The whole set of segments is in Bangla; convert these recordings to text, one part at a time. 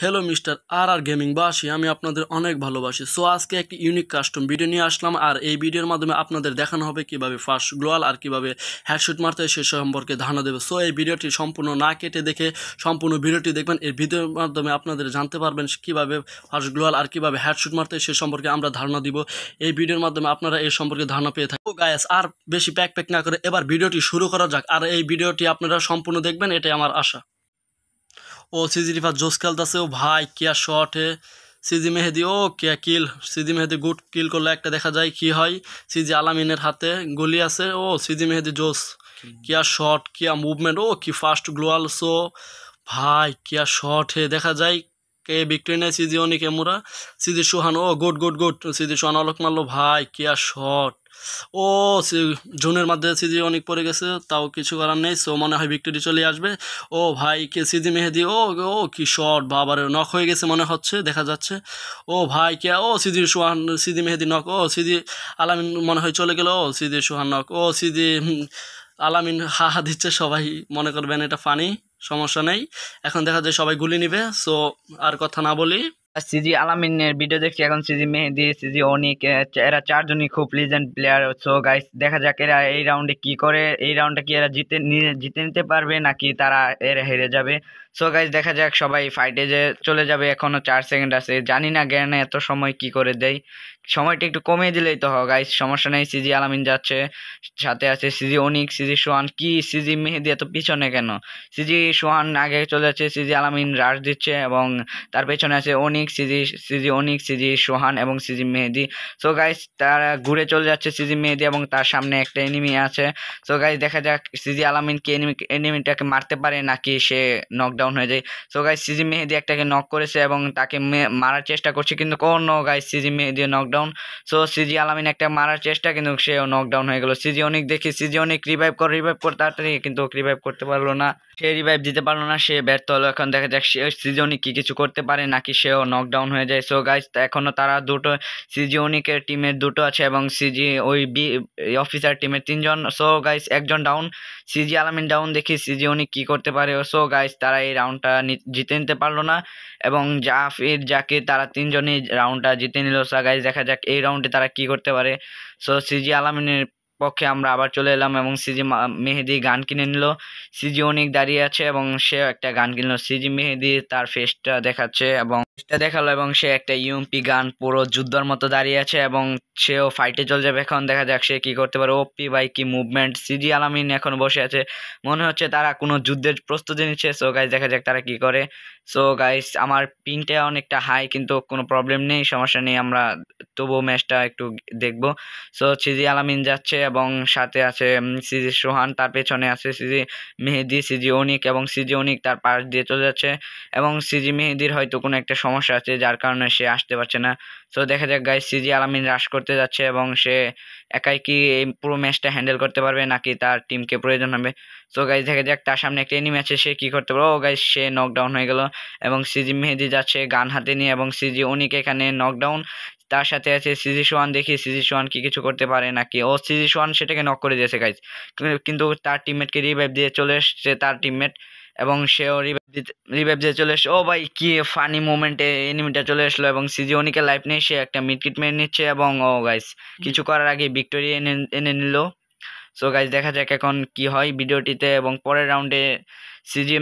Hello mister R R gaming বাসি আমি আপনাদের অনেক ভালোবাসি সো আজকে একটি ইউনিক কাস্টম ভিডিও নিয়ে আসলাম আর এই ভিডিওর মাধ্যমে আপনাদের দেখানো হবে কিভাবে ফার্স্ট গ্লোয়াল আর কিভাবে হ্যাডশুট মারতে সে সম্পর্কে ধারণা দেবে সো এই ভিডিওটি সম্পূর্ণ না কেটে দেখে সম্পূর্ণ ভিডিওটি দেখবেন এর ভিডিওর মাধ্যমে আপনাদের জানতে পারবেন কিভাবে ফার্স্ট গ্লোয়াল আর কিভাবে হ্যাডশুট মারতে সে সম্পর্কে আমরা ধারণা দিব এই ভিডিওর মাধ্যমে আপনারা এই সম্পর্কে ধারণা পেয়ে থাকবো গায়েস আর বেশি প্যাক প্যাক না করে এবার ভিডিওটি শুরু করা যাক আর এই ভিডিওটি আপনারা সম্পূর্ণ দেখবেন এটাই আমার আশা ও সিজি রিফাত জোস খেলতেছে ও ভাই কেয়া শটে সিজি মেহেদি ও কেয়া kill CG Mehedi good kill করলে একটা দেখা যায় কি হয় সিজি আলামিনের হাতে গলি আছে ও সিজি মেহেদি জোস কিয়া শট কিয়া মুভমেন্ট ও কি ফাস্ট গ্লোয়াল সো ভাই কিয়া শট হে দেখা যায় কে বিক্রি নেয় সিজি অনিক এমুরা সিজি সোহান ও good good good CG Sohan অলক মারলো ভাই কিয়া শট ও জুনের মধ্যে সিজি অনেক পড়ে গেছে তাও কিছু করার নেই সো মনে হয় ভিক্টোরি চলে আসবে ও ভাই কে সিজি মেহেদি ও ও কি শর্ট বাবার নক হয়ে গেছে মনে হচ্ছে দেখা যাচ্ছে ও ভাই কে ও CG Sohan CG Mehedi knock ও সিজি আলামিন মনে হয় চলে গেল ও সিজি সোহান নক ও সিজি আলামিন হা হা দিচ্ছে সবাই মনে করবেন এটা ফানি সমস্যা নেই এখন দেখা যায় সবাই গুলি নিবে সো আর কথা না বলি সিজি আলামিনের ভিডিও দেখছি এখন সিজি মেহেদি সিজি অনিক এরা চারজনই খুব লিজেন্ড প্লেয়ার সো গাইস দেখা যাক এরা এই রাউন্ডে কি করে এই রাউন্ডে কি এরা জিতে জিতে নিতে পারবে নাকি তারা এরা হেরে যাবে সো গাইজ দেখা যাক সবাই ফাইটে যে চলে যাবে এখনও চার সেকেন্ড আছে জানি না জ্ঞানে এত সময় কি করে দেয় সময়টা একটু কমিয়ে দিলেই তো হয় গাইজ সমস্যা নেই সিজি আলামিন যাচ্ছে সাথে আছে সিজি অনিক সিজি সোহান কি সিজি মেহেদি এত পিছনে কেন সিজি সোহান আগে চলে যাচ্ছে সিজি আলামিন রাশ দিচ্ছে এবং তার পেছনে আছে Anik CG CG Anik CG Sohan এবং সিজি মেহেদি সো গাইজ তারা ঘুরে চলে যাচ্ছে সিজি মেহেদি এবং তার সামনে একটা এনিমি আছে সো গাইজ দেখা যাক সিজি আলামিন কি এনিমি এনিমিটাকে মারতে পারে নাকি সে নকডাউন ডাউন হয়ে যায় সো গাইজ সিজি মেহেদি একটাকে নক করেছে এবং তাকে মারার চেষ্টা করছে কিন্তু কোন guys CG Mehedi knockdown so CG Alamin একটা মারার চেষ্টা কিন্তু সেও নকডাউন হয়ে গেল সিজি অনেক দেখি সিজি অনেক রিভাইভ কর রিভাইভ করে তাড়াতাড়ি কিন্তু রিভাইভ করতে পারলো না সে রিভাইভ দিতে পারলো না সে ব্যর্থ হলো এখন দেখা যাক সে সিজনিক কি কিছু করতে পারে নাকি সেও নকডাউন হয়ে যায় সো গাইজ এখনও তারা দুটো সিজিওনিকের টিমের দুটো আছে এবং সিজি ওই বি অফিসার টিমের তিনজন সো গাইজ একজন ডাউন সিজি আলামিন ডাউন দেখি সিজিওনিক কি করতে পারে সো গাইজ তারা এই রাউন্ডটা জিতে নিতে পারলো না এবং জাফির জাকির তারা তিনজনই রাউন্ডটা জিতে নিল সো গাইজ দেখা যাক এই রাউন্ডে তারা কি করতে পারে সো সিজি আলামিনের পক্ষে আমরা আবার চলে এলাম এবং সিজি মেহেদি গান কিনে নিল সিজি অনেক দাঁড়িয়ে আছে এবং সে একটা গান কিনলো সিজি মেহেদি তার ফেসটা দেখাচ্ছে এবং এটা দেখালো এবং সে একটা ইউএমপি গান পুরো যুদ্ধর মতো দাঁড়িয়ে আছে এবং সেও ফাইটে চল যাবে এখন দেখা যাক সে কি করতে পারে ওপি বাই কি মুভমেন্ট সিজি আলামিন এখন বসে আছে মনে হচ্ছে তারা কোনো যুদ্ধের প্রস্তুতি নিচ্ছে সো গাইজ দেখা যাক তারা কি করে সো গাইজ আমার পিনটা অনেকটা হাই কিন্তু কোনো প্রবলেম নেই সমস্যা নেই আমরা তবুও ম্যাচটা একটু দেখব সো সিজি আলামিন যাচ্ছে এবং সাথে আছে সিজি সোহান তার পেছনে আছে সিজি মেহেদি সিজি অনিক এবং সিজি অনিক তার পাশ দিয়ে চলে যাচ্ছে এবং সিজি মেহেদির হয়তো কোনো একটা সমস্যা আছে যার কারণে সে আসতে পারছে না সো দেখা যাক গাইস সিজি আলামিন রাশ করতে যাচ্ছে এবং সে একাই কি এই পুরো ম্যাচটা হ্যান্ডেল করতে পারবে নাকি তার টিমকে প্রয়োজন হবে সো গাইস দেখা যাক তার সামনে একটা এনিমি আছে সে কি করতে পারবে ও oh, গাইস সে নকডাউন হয়ে গেল এবং সিজি মেহেদি যাচ্ছে গান হাতে নিয়ে এবং সিজি অনিকে এখানে নকডাউন তার সাথে আছে সিজি সোয়ান দেখি সিজি সোয়ান কি কিছু করতে পারে নাকি ও সিজি সোয়ান সেটাকে নক করে দিয়েছে গাইজ কিন্তু তার টিমমেটকে রিভাইভ দিয়ে চলে এসছে তার টিমমেট এবং সেও রিভাইভ দিয়ে চলে এসছে ও ভাই কি ফানি মুমেন্টে এনিমিটা চলে আসলো এবং সিজিওনিকে লাইফ নিয়ে সে একটা কিট মেরে নিচ্ছে এবং ও গাইস কিছু করার আগে ভিক্টোরিয়া এনে এনে নিল সো গাইস দেখা যাক এখন কি হয় ভিডিওটিতে এবং পরের রাউন্ডে সিজি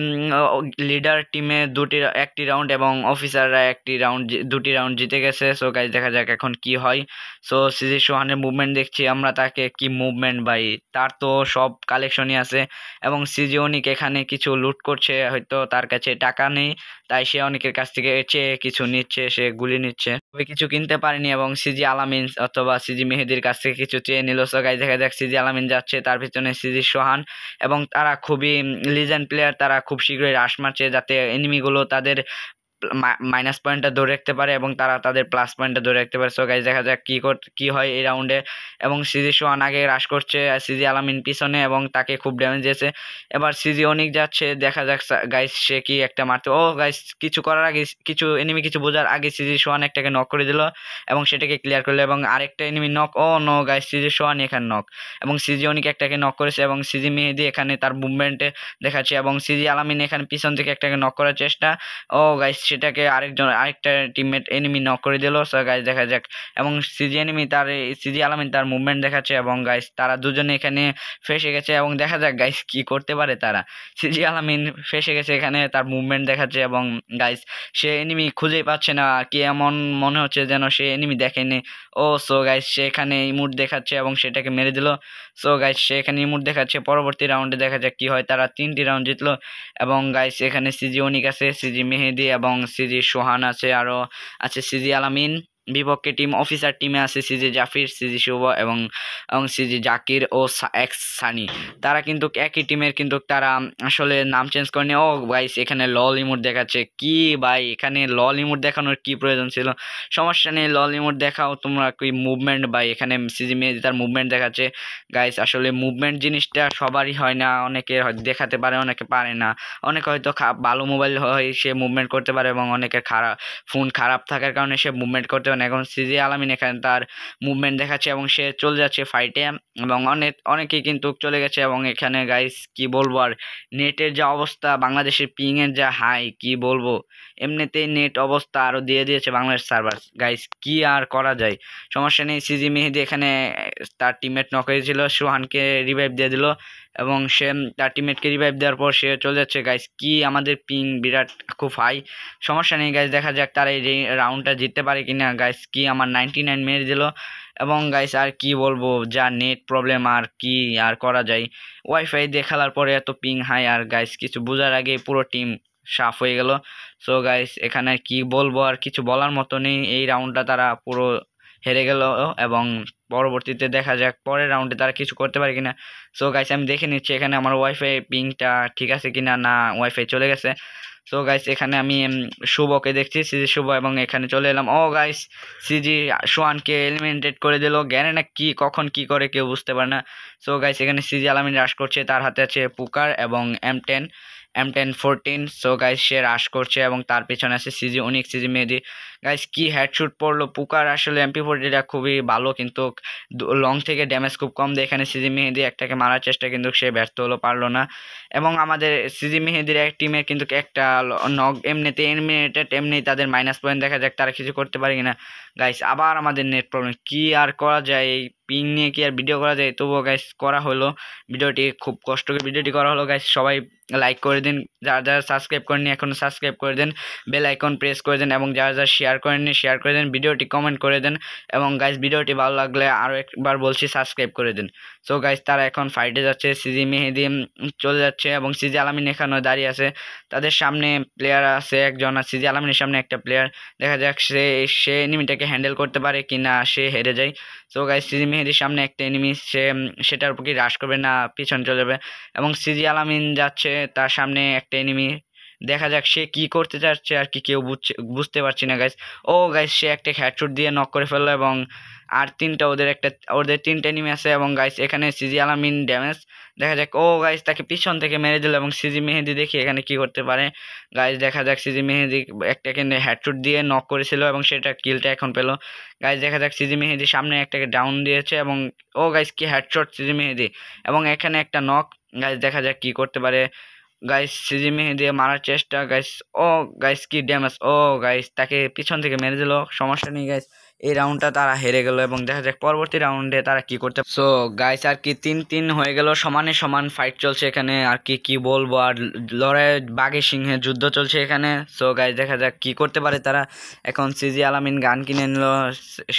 লিডার টিমে দুটি একটি রাউন্ড এবং অফিসাররা একটি রাউন্ড দুটি রাউন্ড জিতে গেছে সো গাইজ দেখা যাক এখন কি হয় সো সিজি সোহানের মুভমেন্ট দেখছি আমরা তাকে কি মুভমেন্ট বাই তার তো সব কালেকশনই আছে এবং সিজি অনিক এখানে কিছু লুট করছে হয়তো তার কাছে টাকা নেই তাই সে অনেকের কাছ থেকে চেয়ে কিছু নিচ্ছে সে গুলি নিচ্ছে তবে কিছু কিনতে পারেনি এবং সিজি আলামিন অথবা সিজি মেহেদির কাছ থেকে কিছু চেয়ে নিল সো গাইজ দেখা যাক সিজি আলামিন যাচ্ছে তার পিছনে সিজি সোহান এবং তারা খুবই লিজেন্ড প্লেয়ার তারা খুব শীঘ্রই রাশ মারছে যাতে এনিমিগুলো তাদের মাইনাস পয়েন্টটা ধরে রাখতে পারে এবং তারা তাদের প্লাস পয়েন্টটা ধরে রাখতে পারে সো গাইজ দেখা যাক কী কর কী হয় এই রাউন্ডে এবং সিজি সোয়ান আগে হ্রাস করছে সিজি আলামিন পিছনে এবং তাকে খুব ড্যামেজ দিয়েছে এবার সিজি অনেক যাচ্ছে দেখা যাক গাইস সে কি একটা মারতে ও গাইস কিছু করার আগে কিছু এনিমি কিছু বোঝার আগে সিজি সোয়ান একটাকে নক করে দিল এবং সেটাকে ক্লিয়ার করলো এবং আরেকটা এনিমি নক ও নো গাইস সিজি সোয়ান এখানে নক এবং সিজি অনেক একটাকে নক করেছে এবং সিজি মেহেদি এখানে তার মুভমেন্টে দেখাচ্ছে এবং সিজি আলামিন এখানে পিছন থেকে একটাকে নক করার চেষ্টা ও গাইস সেটাকে আরেকজন আরেকটা টিমমেট এনিমি নক করে দিল সো গাইজ দেখা যাক এবং সিজি এনিমি তার সিজি আলামিন তার মুভমেন্ট দেখাচ্ছে এবং গাইজ তারা দুজনে এখানে ফেসে গেছে এবং দেখা যাক গাইজ কি করতে পারে তারা সিজি আলামিন ফেসে গেছে এখানে তার মুভমেন্ট দেখাচ্ছে এবং গাইজ সে এনিমি খুঁজেই পাচ্ছে না কি এমন মনে হচ্ছে যেন সে এনিমি দেখেনি ও সো গাইজ সে এখানে ইমুট দেখাচ্ছে এবং সেটাকে মেরে দিল সো গাইজ সে এখানে ইমুট দেখাচ্ছে পরবর্তী রাউন্ডে দেখা যাক কি হয় তারা তিনটি রাউন্ড জিতলো এবং গাইজ এখানে সিজি অনিক আছে সিজি মেহেদি এবং সিজি সোহান আছে আরও আছে সিজি আলামিন বিপক্ষে টিম অফিসার টিমে আছে সিজি জাফির সিজি শুভ এবং এবং সিজি জাকির ও এক্স সানি তারা কিন্তু একই টিমের কিন্তু তারা আসলে নাম চেঞ্জ করেনি ও গাইস এখানে লল ইমোট দেখাচ্ছে কি ভাই এখানে লল ইমোট দেখানোর কি প্রয়োজন ছিল সমস্যা নেই লল ইমোট দেখাও তোমরা কি মুভমেন্ট বা এখানে সিজি মেয়ে তার মুভমেন্ট দেখাচ্ছে গাইস আসলে মুভমেন্ট জিনিসটা সবারই হয় না অনেকে হয়তো দেখাতে পারে অনেকে পারে না অনেকে হয়তো ভালো মোবাইল হয় সে মুভমেন্ট করতে পারে এবং অনেকের খারাপ ফোন খারাপ থাকার কারণে সে মুভমেন্ট করতে পারছেন এখন সিজি আলামিন এখানে তার মুভমেন্ট দেখাচ্ছে এবং সে চলে যাচ্ছে ফাইটে এবং অনেক অনেকেই কিন্তু চলে গেছে এবং এখানে গাইস কি বলবো আর নেটের যা অবস্থা বাংলাদেশের পিংয়ের যা হাই কি বলবো এমনিতেই নেট অবস্থা আরও দিয়ে দিয়েছে বাংলাদেশ সার্ভার গাইস কি আর করা যায় সমস্যা নেই সিজি মেহেদি এখানে তার টিমমেট নক হয়েছিল সুহানকে রিভাইভ দিয়ে দিল এবং সে তার টিমেটকে রিভাইভ দেওয়ার পর সে চলে যাচ্ছে গাইজ কি আমাদের পিং বিরাট খুব হাই সমস্যা নেই গাইজ দেখা যাক তারা এই রাউন্ডটা জিততে পারে কি না গাইজ কি আমার নাইনটি নাইন মেরে দিল এবং গাইস আর কি বলবো যা নেট প্রবলেম আর কি আর করা যায় ওয়াইফাই দেখালার পরে এত পিং হাই আর গাইস কিছু বোঝার আগে পুরো টিম সাফ হয়ে গেল সো গাইস এখানে কি বলবো আর কিছু বলার মতো নেই এই রাউন্ডটা তারা পুরো হেরে গেল এবং পরবর্তীতে দেখা যাক পরের রাউন্ডে তারা কিছু করতে পারে কিনা সো গাইস আমি দেখে নিচ্ছি এখানে আমার ওয়াইফাই পিংটা ঠিক আছে কিনা না ওয়াইফাই চলে গেছে সো গাইস এখানে আমি শুভকে দেখছি সিজি শুভ এবং এখানে চলে এলাম ও গাইস সিজি সোয়ানকে এলিমিনেটেড করে দিল জ্ঞানে না কি কখন কি করে কেউ বুঝতে পারে না সো গাইস এখানে সিজি আলামিন রাশ করছে তার হাতে আছে পুকার এবং M ten M ten fourteen so guys সে রাশ করছে এবং তার পেছনে আছে CG Anik CG Mehedi guys কি হেডশুট পড়লো পুকার আসলে এমপি ফোরটিটা খুবই ভালো কিন্তু লং থেকে ড্যামেজ খুব কম দেয় এখানে সিজি মেহেদি একটাকে মারার চেষ্টা কিন্তু সে ব্যর্থ হলো পারলো না এবং আমাদের সিজি মেহেদির এক টিমের কিন্তু একটা নক এমনিতে এলিমিনেটেড এমনি তাদের মাইনাস পয়েন্ট দেখা যাক তারা কিছু করতে পারে কিনা গাইস আবার আমাদের নেট প্রবলেম কী আর করা যায় এই পিং নিয়ে কি আর ভিডিও করা যায় তবুও গাইস করা হলো ভিডিওটি খুব কষ্ট করে ভিডিওটি করা হলো গাইস সবাই লাইক করে দিন যারা যারা সাবস্ক্রাইব করেনি এখনও সাবস্ক্রাইব করে দিন বেল আইকন প্রেস করে দিন এবং যারা যারা শেয়ার করেননি শেয়ার করে দেন ভিডিওটি কমেন্ট করে দিন এবং গাইজ ভিডিওটি ভালো লাগলে আরও একবার বলছি সাবস্ক্রাইব করে দিন সো গাইজ তারা এখন ফাইটে যাচ্ছে সিজি মেহেদি চলে যাচ্ছে এবং সিজি আলামিন এখানেও দাঁড়িয়ে আছে তাদের সামনে প্লেয়ার আছে একজন আর সিজি আলামিনের সামনে একটা প্লেয়ার দেখা যাক সে সে এনিমিটাকে হ্যান্ডেল করতে পারে কি না সে হেরে যায় সো গাইজ সিজি মেহেদির সামনে একটা এনিমি সে সেটার উপর কি রাশ করবে না পিছন চলে যাবে এবং সিজি আলামিন যাচ্ছে তার সামনে একটা এনিমি দেখা যাক সে কি করতে চাচ্ছে আর কি কেউ বুঝছে বুঝতে পারছি না গাইস ও গাইস সে একটা হ্যাডশুট দিয়ে নক করে ফেললো এবং আর তিনটা ওদের একটা ওদের তিনটা নেমে আছে এবং গাইস এখানে সিজি আলামিন ড্যামেজ দেখা যাক ও গাইস তাকে পিছন থেকে মেরে দিল এবং সিজি মেহেদি দেখি এখানে কি করতে পারে গাইস দেখা যাক সিজি মেহেদি একটাকে হ্যাডশুট দিয়ে নক করেছিল এবং সেটা কিলটা এখন পেলো গাইস দেখা যাক সিজি মেহেদি সামনে একটাকে ডাউন দিয়েছে এবং ও গাইস কি হ্যাডশট সিজি মেহেদি এবং এখানে একটা নক গাইস দেখা যাক কি করতে পারে গাইস সিজি মেহেদি মারার চেষ্টা গাইস ও গাইস কি ড্যামেজ ও গাইস তাকে পিছন থেকে মেরে দিল সমস্যা নেই গাইস এই রাউন্ডটা তারা হেরে গেল এবং দেখা যাক পরবর্তী রাউন্ডে তারা কি করতে সো গাইস আর কি তিন তিন হয়ে গেল সমানে সমান ফাইট চলছে এখানে আর কি কি বলবো আর লড়াই বাঘে সিংহে যুদ্ধ চলছে এখানে সো গাইস দেখা যাক কি করতে পারে তারা এখন সিজি আলামিন গান কিনে নিল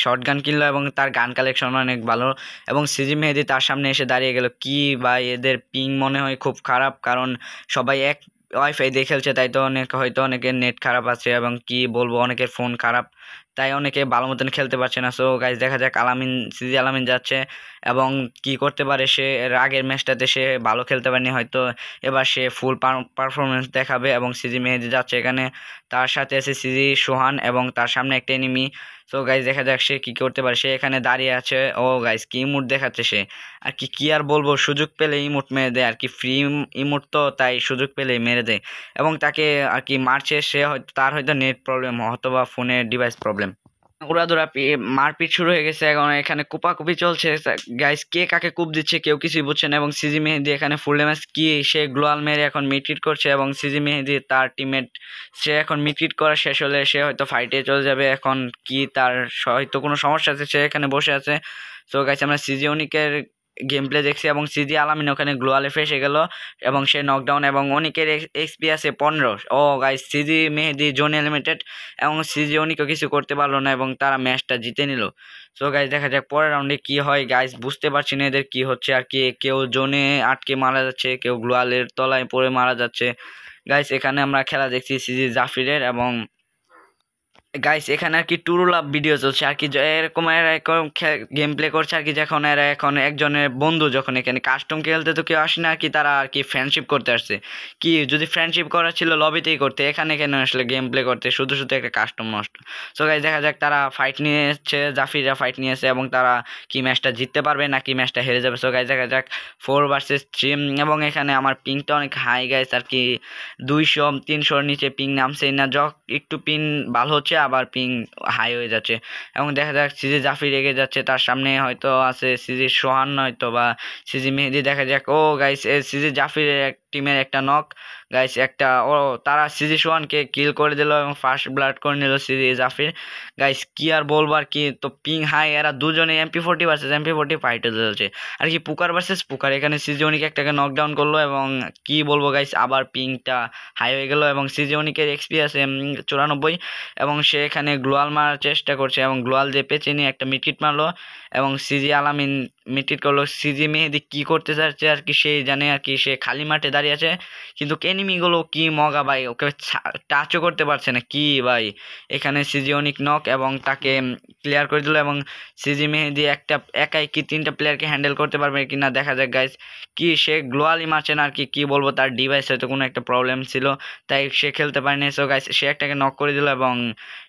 শর্ট গান কিনলো এবং তার গান কালেকশন অনেক ভালো এবং সিজি মেহেদি তার সামনে এসে দাঁড়িয়ে গেল কি বা এদের পিং মনে হয় খুব খারাপ কারণ সবাই এক ওয়াইফাই দিয়ে খেলছে তাই তো অনেক হয়তো অনেকের নেট খারাপ আছে এবং কি বলবো অনেকের ফোন খারাপ তাই অনেকে ভালো মতন খেলতে পারছে না সো গাইজ দেখা যাক আলামিন সিজি আলামিন যাচ্ছে এবং কি করতে পারে সে এর আগের ম্যাচটাতে সে ভালো খেলতে পারেনি হয়তো এবার সে ফুল পারফরমেন্স দেখাবে এবং সিজি মেহেদি যাচ্ছে এখানে তার সাথে আছে সিজি সোহান এবং তার সামনে একটা এনিমি সো গাইজ দেখা যাক সে কী করতে পারে সে এখানে দাঁড়িয়ে আছে ও গাইজ কি ইমোট দেখাচ্ছে সে আর কি কী আর বলবো সুযোগ পেলে ইমোট মেরে দেয় আর কি ফ্রি ইমোট তো তাই সুযোগ পেলেই মেরে দেয় এবং তাকে আর কি মারছে সে হয়তো তার হয়তো নেট প্রবলেম অথবা ফোনের ডিভাইস প্রবলেম উড়াধুরা মারপিট শুরু হয়ে গেছে এখন এখানে কুপাকুপি চলছে গাইস কে কাকে কুপ দিচ্ছে কেউ কিছুই বুঝছে না এবং সিজি মেহেদি এখানে ফুল ড্যামেজ কি সে গ্লোয়াল মেরে এখন মিট্রিট করছে এবং সিজি মেহেদি তার টিমেট সে এখন মিট্রিট করা শেষ হলে সে হয়তো ফাইটে চলে যাবে এখন কি তার হয়তো কোনো সমস্যা আছে সে এখানে বসে আছে তো গাইস আমরা সিজি অনিকের গেম প্লে দেখছি এবং সিজি আলামিন ওখানে গ্লোয়ালে ফেসে গেলো এবং সে নকডাউন এবং অনেকের এক্সপি আছে পনেরো ও guys CG Mehedi zone eliminated এবং সিজি অনেকেও কিছু করতে পারলো না এবং তারা ম্যাচটা জিতে নিল সো গাইস দেখা যাক পরের রাউন্ডে কি হয় গাইস বুঝতে পারছি না এদের কি হচ্ছে আর কি কেউ জোনে আটকে মারা যাচ্ছে কেউ গ্লোয়ালের তলায় পড়ে মারা যাচ্ছে গাইস এখানে আমরা খেলা দেখছি সিজি জাফিরের এবং গাইস এখানে আর কি টুরু লাভ ভিডিও চলছে আর কি এরকম এরকম গেম প্লে করছে আর কি যখন এরা এখন একজনের বন্ধু যখন এখানে কাস্টম খেলতে তো কেউ আসে না আর কি তারা আর কি ফ্রেন্ডশিপ করতে আসছে কি যদি ফ্রেন্ডশিপ করা ছিল লবিতেই করতে এখানে কেন আসলে গেম প্লে করতে শুধু শুধু একটা কাস্টম নষ্ট সো গাইস দেখা যাক তারা ফাইট নিয়েছে জাফিরা ফাইট নিয়েছে এবং তারা কি ম্যাচটা জিততে পারবে না কি ম্যাচটা হেরে যাবে সো গাইস দেখা যাক ফোর ভার্সেস থ্রি এবং এখানে আমার পিংটা অনেক হাই গাইস আর কি দুইশো তিনশোর নিচে পিং নামছেই না যক একটু পিন ভালো হচ্ছে আবার পিং হাই হয়ে যাচ্ছে এবং দেখা যাক সিজি জাফি রেগে যাচ্ছে তার সামনে হয়তো আছে সিজি সোহান হয়তো বা সিজি মেহেদি দেখা যাক ও গাইস সিজি জাফির এক টিমের একটা নক গাইস একটা ও তারা সিরিজ ওয়ানকে কিল করে দিল এবং ফার্স্ট ব্লাড করে নিল সিরিজ জাফির গাইস কি আর বলবার কি তো পিং হাই এরা দুজনে MP forty versus MP forty ফাইটে চলছে আর কি পুকার ভার্সেস পুকার এখানে সিজিওনিক একটাকে নকডাউন করলো এবং কি বলবো গাইস আবার পিংটা হাই হয়ে গেল এবং সিজিওনিকের এক্সপি আছে চুরানব্বই এবং সে এখানে গ্লোয়াল মারার চেষ্টা করছে এবং গ্লোয়াল যে পেছে নিয়ে একটা মিটকিট মারলো এবং সিজি আলামিন মিটিট করলো সিজি মেহেদি কী করতে চাচ্ছে আর কি সে জানে আর কি সে খালি মাঠে দাঁড়িয়ে আছে কিন্তু এনিমিগুলো কি মগা ভাই ওকে টাচও করতে পারছে না কি ভাই এখানে সিজি অনেক নক এবং তাকে ক্লিয়ার করে দিল এবং সিজি মেহেদি একটা একাই কি তিনটা প্লেয়ারকে হ্যান্ডেল করতে পারবে কি না দেখা যাক গাইজ কি সে গ্লোয়ালি মারছে না আর কি কী বলবো তার ডিভাইস হয়তো কোনো একটা প্রবলেম ছিল তাই সে খেলতে পারেনি সো গাইজ সে একটাকে নক করে দিল এবং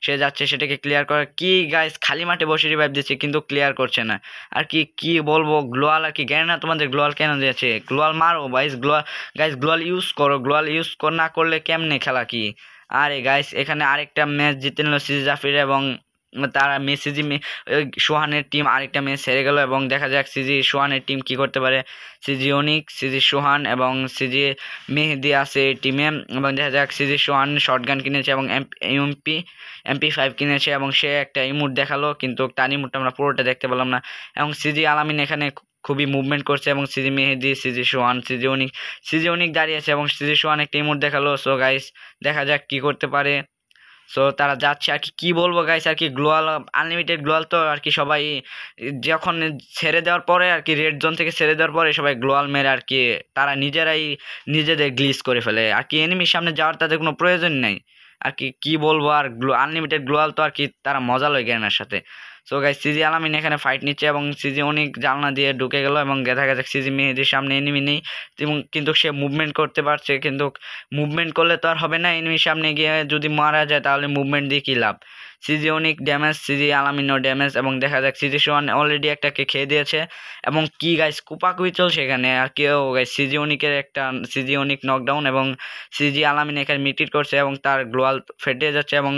সে যাচ্ছে সেটাকে ক্লিয়ার করার কি গাইজ খালি মাঠে বসে রিভাইভ দিচ্ছে কিন্তু ক্লিয়ার করছে না আর কি কী বলবো গ্লোয়াল আর কি জ্ঞান না তোমাদের গ্লোয়াল কেন দিয়েছে গ্লোয়াল মারো বাইস গ্লোয়াল গাইস গ্লোয়াল ইউজ করো গ্লোয়াল ইউজ না করলে কেমনে খেলা কি আরে গাইস এখানে আরেকটা ম্যাচ জিতে নিল সিজাফির এবং মানে তারা মেসি জি সোহানের টিম আরেকটা মেয়ে সেরে গেল এবং দেখা যাক সিজি সোহানের টিম কি করতে পারে সিজি অনিক সিজি সোহান এবং সিজি মেহেদি আছে এই টিমে এবং দেখা যাক সিজি সোহান শর্টগান কিনেছে এবং এমপি এমপি ফাইভ কিনেছে এবং সে একটা ইমুট দেখালো কিন্তু তার ইমুটটা আমরা পুরোটা দেখতে পেলাম না এবং সিজি আলামিন এখানে খুবই মুভমেন্ট করছে এবং CG Mehedi CG Sohan CG Anik CG Anik দাঁড়িয়ে আছে এবং সিজি সোহান একটা ইমুট দেখালো সো গাইস দেখা যাক কি করতে পারে সো তারা যাচ্ছে আর কি কী বলবো গাইস আর কি গ্লোয়াল আনলিমিটেড গ্লোয়াল তো আর কি সবাই যখন ছেড়ে দেওয়ার পরে আর কি রেড জোন থেকে ছেড়ে দেওয়ার পরে সবাই গ্লোয়াল মেরে আর কি তারা নিজেরাই নিজেদের গ্লিস করে ফেলে আর কি এনিমির সামনে যাওয়ার তাদের কোনো প্রয়োজন নাই আর কি কী বলবো আর আনলিমিটেড গ্লোয়াল তো আর কি তারা মজা লয় গেনার সাথে সো গাই সিজি আলামিন এখানে ফাইট নিচ্ছে এবং সিজি অনেক জালনা দিয়ে ঢুকে গেল এবং দেখা গেছে সিজি মেহেদির সামনে এনিমি নেই এবং কিন্তু সে মুভমেন্ট করতে পারছে কিন্তু মুভমেন্ট করলে তো আর হবে না এনিমির সামনে গিয়ে যদি মারা যায় তাহলে মুভমেন্ট দিয়ে কী লাভ সিজি অনেক ড্যামেজ সিজি আলামিনও ড্যামেজ এবং দেখা যাক সিজি সোয়ান অলরেডি একটাকে খেয়ে দিয়েছে এবং কি গাইজ কুপাকুই চলছে এখানে আর কেউ গাই সিজি অনিকের একটা সিজি অনিক নকডাউন এবং সিজি আলামিন এখানে মিটিট করছে এবং তার গ্লোয়াল ফেটে যাচ্ছে এবং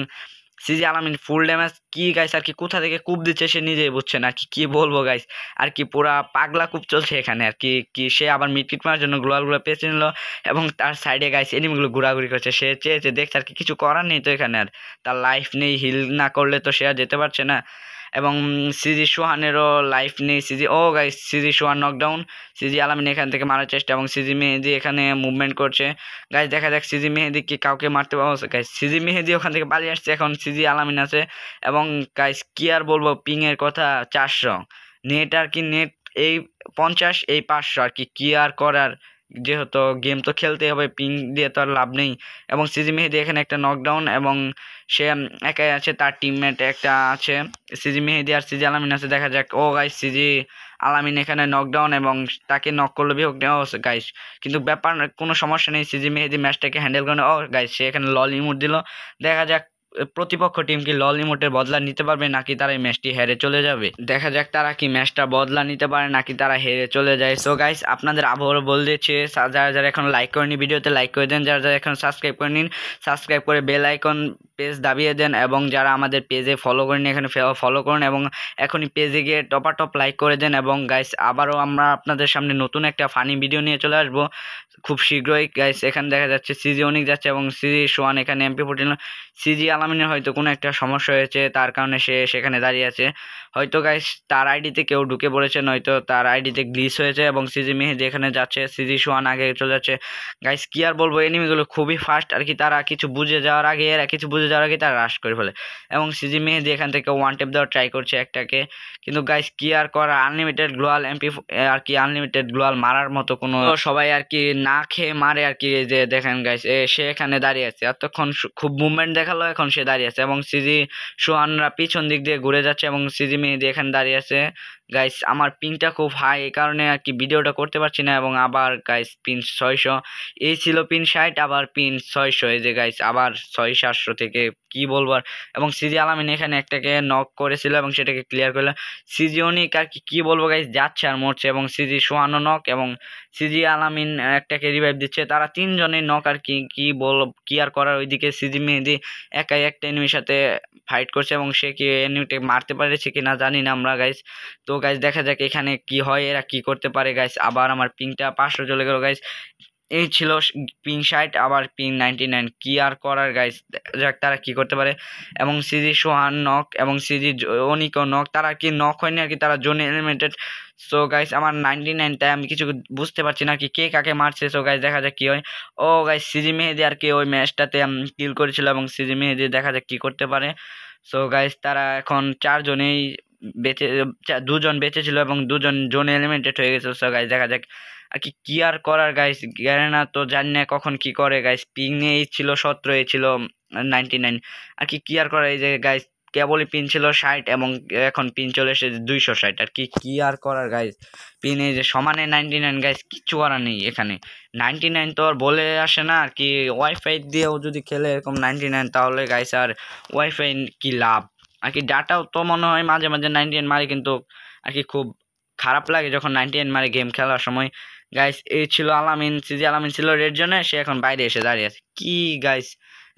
সিজি আলামিন ফুল ড্যামেজ কি গাইস আর কি কোথা থেকে কূপ দিচ্ছে সে নিজেই বুঝছে না আর কি কী বলবো গাইস আর কি পুরা পাগলা কূপ চলছে এখানে আর কি কি সে আবার মিটকিট মারার জন্য গ্লোয়ালগুলো পেঁচে নিল এবং তার সাইডে গাইস এনিমিগুলো ঘোরাঘুরি করছে সে চেয়েছে দেখছে আর কি কিছু করার নেই তো এখানে আর তার লাইফ নেই হিল না করলে তো সে আর যেতে পারছে না এবং সিজি সোহানেরও লাইফ নেই সিজি ও guy CG Sohan knockdown CG Alamin এখান থেকে মারার চেষ্টা এবং সিজি মেহেদি এখানে মুভমেন্ট করছে গাছ দেখা যাক সিজি মেহেদি কি কাউকে মারতে পারবো গাই সিজি মেহেদি ওখান থেকে পালিয়ে আসছে এখন সিজি আলামিন আছে এবং গাইস কি আর বলবো পিংয়ের কথা চারশো নেট আর কি নেট এই পঞ্চাশ এই পাঁচশো আর কি কী আর করার যেহেতু গেম তো খেলতেই হবে পিং দিয়ে তো আর লাভ নেই এবং সিজি মেহেদি এখানে একটা নকডাউন এবং সে একাই আছে তার টিমমেট একটা আছে সিজি মেহেদি আর সিজি আলামিন আছে দেখা যাক ও গাইস সিজি আলামিন এখানে নকডাউন এবং তাকে নক বি হোক নেওয়া হচ্ছে গাইস কিন্তু ব্যাপার কোনো সমস্যা নেই সিজি মেহেদি ম্যাচটাকে হ্যান্ডেল করে ও গাইস সে এখানে লল ইমুট দিল দেখা যাক প্রতিপক্ষ টিম কি লল ইমোটের বদলা নিতে পারবে নাকি তারা এই ম্যাচটি হেরে চলে যাবে দেখা যাক তারা কি ম্যাচটা বদলা নিতে পারে নাকি তারা হেরে চলে যায় সো গাইস আপনাদের আবহাওয়া বল দিচ্ছে যারা যারা এখন লাইক করেনি ভিডিওতে লাইক করে দেন যারা যারা এখন সাবস্ক্রাইব করে নিন সাবস্ক্রাইব করে বেল আইকন পেজ দাবিয়ে দেন এবং যারা আমাদের পেজে ফলো করেন এখানে ফলো করুন এবং এখনই পেজে গিয়ে টপা টপ লাইক করে দেন এবং গাইস আবারও আমরা আপনাদের সামনে নতুন একটা ফানি ভিডিও নিয়ে চলে আসবো খুব শীঘ্রই গাইস এখানে দেখা যাচ্ছে সিজি অনেক যাচ্ছে এবং সিজি সোয়ান এখানে এমপি ফোর্টিন সিজি আলামিনের হয়তো কোনো একটা সমস্যা হয়েছে তার কারণে সে সেখানে দাঁড়িয়ে আছে হয়তো গাইস তার আইডিতে কেউ ঢুকে পড়েছে নয়তো তার আইডিতে গ্লিস হয়েছে এবং সিজি মেহেদি এখানে যাচ্ছে সিজি সোয়ান আগে চলে যাচ্ছে গাইস কি আর বলবো এনিমিগুলো খুবই ফাস্ট আর কি তারা কিছু বুঝে যাওয়ার আগে এরা কিছু বুঝে যাওয়ার আগে তারা রাশ করে ফেলে এবং সিজি মেহেদি এখান থেকে ওয়ান টেপ দেওয়ার ট্রাই করছে একটাকে কিন্তু গাইস কি আর করা আনলিমিটেড গ্লোয়াল এমপি আর কি আনলিমিটেড গ্লোয়াল মারার মতো কোনো সবাই আর কি না খেয়ে মারে আর কি যে দেখেন গাইস সে এখানে দাঁড়িয়ে আছে এতক্ষণ খুব মুভমেন্ট দেখালো এখন সে দাঁড়িয়ে আছে এবং সিজি সোয়ানরা পিছন দিক দিয়ে ঘুরে যাচ্ছে এবং সিজি মেয়ে দিয়ে এখানে দাঁড়িয়ে আছে। গাইস আমার পিনটা খুব হাই এই কারণে আর কি ভিডিওটা করতে পারছি না এবং আবার গাইস পিন ছয়শো এই ছিল পিন ষাট আবার পিন ছয়শো এই যে গাইস আবার ছয় সাতশো থেকে কি বলবার এবং সিজি আলামিন এখানে একটাকে নক করেছিল এবং সেটাকে ক্লিয়ার করলো সিজি অনিক আর কি কী বলবো গাইস যাচ্ছে আর মরছে এবং সিজি সোহানো নক এবং সিজি আলামিন একটাকে রিভাইভ দিচ্ছে তারা তিনজনের নক আর কি কী বল কী আর করার ওইদিকে সিজি মেহেদি একাই একটা এনিমির সাথে ফাইট করছে এবং সে কি এনিমিটাকে মারতে পারেছে কি না জানি না আমরা গাইস তো গাইজ দেখা যাক এখানে কি হয় এরা কি করতে পারে গাইজ আবার আমার পিংটা পাঁচশো চলে গেলো গাইজ এই ছিল পিং ষাট আবার পিং নাইনটি নাইন কী আর করার গাইজ যাক তারা কি করতে পারে এবং সিজি সোহান নক এবং সিজি অনিকো নক তারা কি নক হয়নি আর কি তারা জোন এলিমিনেটেড সো গাইস আমার নাইনটি নাইন তাই আমি কিছু বুঝতে পারছি না কি কে কাকে মারছে সো গাইস দেখা যাক কী হয় ও গাইস সিজি মেহেদি আর কি ওই ম্যাচটাতে কিল করেছিল এবং সিজি মেহেদি দেখা যাক কী করতে পারে সো গাইস তারা এখন চারজনেই বেঁচে দুজন বেঁচে ছিল এবং দুজন জোন এলিমেন্টেড হয়ে গেছে সো গাইজ দেখা যাক আর কি কি আর করার গাইস গ্যারেনা তো জানি না কখন কি করে গাইস পিং এই ছিল সতেরো এই ছিল নাইনটি নাইন আর কি কি আর করার এই যে গাইস কেবলই পিন ছিল ষাট এবং এখন পিন চলে এসেছে দুইশো ষাট আর কি কি আর করার গাইস পিন এই যে সমানে নাইনটি নাইন গাইস কিচ্ছু করার নেই এখানে নাইনটি নাইন তো আর বলে আসে না আর কি ওয়াইফাই দিয়েও যদি খেলে এরকম নাইনটি নাইন তাহলে গাইস আর ওয়াইফাই কি লাভ আর কি ডাটাও তো মনে হয় মাঝে মাঝে নাইনটি এন মারে কিন্তু আর কি খুব খারাপ লাগে যখন নাইনটি এন মারে গেম খেলার সময় গাইস এই ছিল আলামিন সিজি আলামিন ছিল রেড জোনে সে এখন বাইরে এসে দাঁড়িয়ে আছে কি গাইস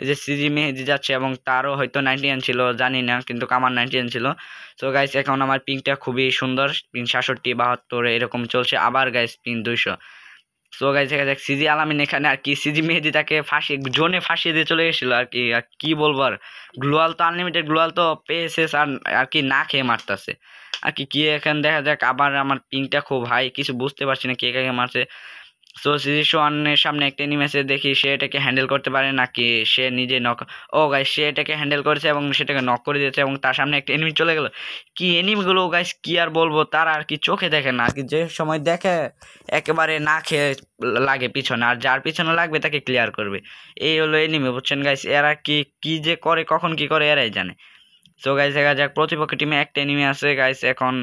এই যে সিজি মেহেজি যাচ্ছে এবং তারও হয়তো নাইনটি এন ছিল জানি না কিন্তু আমার নাইনটি এন ছিল সো গাইস এখন আমার পিংটা খুবই সুন্দর পিন সাতষট্টি বাহাত্তর এরকম চলছে আবার গাইস পিন দুইশো সো গাইজ দেখা যাক সিজি আলামিন এখানে আর কি সিজি মেহেদি তাকে ফাঁসি জোনে ফাঁসিয়ে দিয়ে চলে গেছিলো আর কি আর কি বলবো আর গ্লোয়াল তো আনলিমিটেড গ্লোয়াল তো পেয়েছে আর আর কি না খেয়ে মারতেছে আর কি কে এখানে দেখা যাক আবার আমার পিংটা খুব হাই কিছু বুঝতে পারছি না কে কাকে মারছে সো সিজিসোয়ানের সামনে একটা এনিমি আছে দেখি সে এটাকে হ্যান্ডেল করতে পারে নাকি সে নিজে নক ও গাইস সে এটাকে হ্যান্ডেল করেছে এবং সেটাকে নক করে দিয়েছে এবং তার সামনে একটা এনিমি চলে গেল কি এনিমিগুলো ও গাইস কি আর বলবো তার আর কি চোখে দেখে না কি যে সময় দেখে একেবারে না খেয়ে লাগে পিছনে আর যার পিছনে লাগবে তাকে ক্লিয়ার করবে এই হলো এনিমি বুঝছেন গাইস এরা কি কি যে করে কখন কি করে এরাই জানে সো গাইস দেখা যাক প্রতিপক্ষ টিমে একটা এনিমি আছে গাইস এখন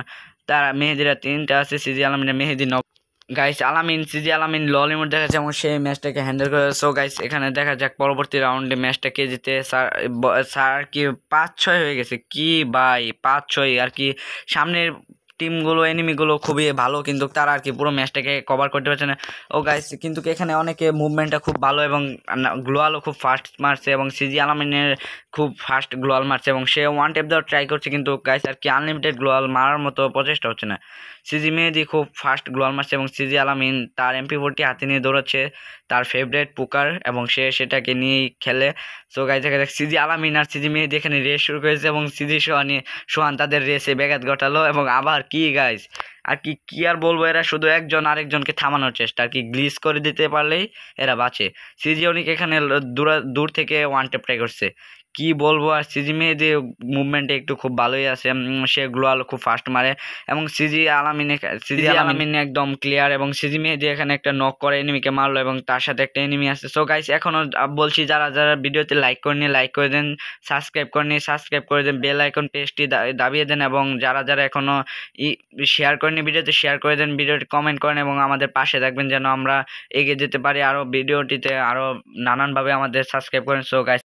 তারা মেহেদিরা তিনটা আছে সিজি আলমিনা Mehedi knock guys Alamin CG Alamin ললিমুড দেখাচ্ছে এবং সেই ম্যাচটাকে হ্যান্ডেল করে সো গাইস এখানে দেখা যাক পরবর্তী রাউন্ডে ম্যাচটাকে কে জিতে স্যার স্যার কি পাঁচ ছয় হয়ে গেছে কি ভাই পাঁচ ছয় আর কি সামনের টিমগুলো এনিমিগুলো খুবই ভালো কিন্তু তারা আর কি পুরো ম্যাচটাকে কভার করতে পারছে না ও oh, গাইস কিন্তু এখানে অনেকে মুভমেন্টটা খুব ভালো এবং গ্লোয়ালও খুব ফাস্ট মারছে এবং সিজি আলামিনের খুব ফাস্ট গ্লোয়াল মারছে এবং সে ওয়ান টেপ দেওয়ার ট্রাই করছে কিন্তু গাইস আর কি আনলিমিটেড গ্লোয়াল মারার মতো প্রচেষ্টা হচ্ছে না সিজি মেহেদি খুব ফাস্ট গ্লোয়াল মারছে এবং সিজি আলামিন তার এমপি ফোরটি হাতে নিয়ে দৌড়াচ্ছে তার ফেভারেট পুকার এবং সে সেটাকে নিয়ে খেলে সো গাই দেখা যাক সিজি আলামিন আর সিজি মেহেদি এখানে রেস শুরু করেছে এবং সিজি সোহান সোহান তাদের রেসে ব্যাঘাত ঘটালো এবং আবার কি গাইজ আর কি কী আর বলবো এরা শুধু একজন আরেকজনকে থামানোর চেষ্টা আর কি গ্লিস করে দিতে পারলেই এরা বাঁচে অনেক এখানে দূর দূর থেকে ওয়ান টেপ ট্রাই করছে কি বলবো আর সিজি মেহেদি মুভমেন্ট একটু খুব ভালোই আছে সে গ্লোয়াল খুব ফাস্ট মারে এবং সিজি আলামিন সিজি আলামিন একদম ক্লিয়ার এবং সিজি মেহেদি এখানে একটা নক করে এনিমিকে মারলো এবং তার সাথে একটা এনিমি আছে সো গাইস এখনও বলছি যারা যারা ভিডিওতে লাইক করেনি লাইক করে দেন সাবস্ক্রাইব করেনি সাবস্ক্রাইব করে দেন বেল আইকন পেজটি দাবিয়ে দেন এবং যারা যারা এখনও শেয়ার করেনি ভিডিওতে শেয়ার করে দেন ভিডিওটি কমেন্ট করেন এবং আমাদের পাশে থাকবেন যেন আমরা এগিয়ে যেতে পারি আরও ভিডিওটিতে আরও নানানভাবে আমাদের সাবস্ক্রাইব করেন সো গাইস